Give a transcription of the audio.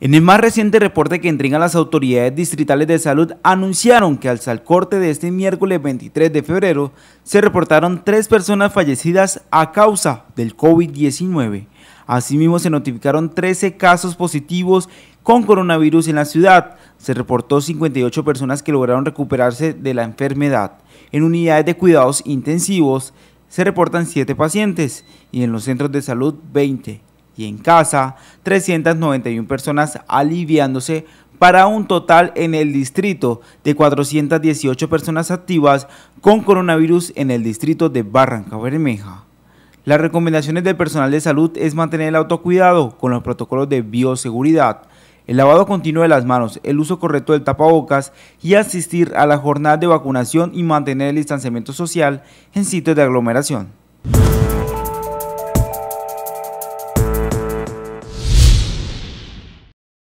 En el más reciente reporte que entregan las autoridades distritales de salud anunciaron que al corte de este miércoles 23 de febrero se reportaron tres personas fallecidas a causa del COVID-19. Asimismo se notificaron 13 casos positivos con coronavirus en la ciudad. Se reportó 58 personas que lograron recuperarse de la enfermedad. En unidades de cuidados intensivos se reportan siete pacientes y en los centros de salud 20 y en casa, 391 personas aliviándose para un total en el distrito de 418 personas activas con coronavirus en el distrito de Barranca Bermeja. Las recomendaciones del personal de salud es mantener el autocuidado con los protocolos de bioseguridad, el lavado continuo de las manos, el uso correcto del tapabocas y asistir a la jornada de vacunación y mantener el distanciamiento social en sitios de aglomeración.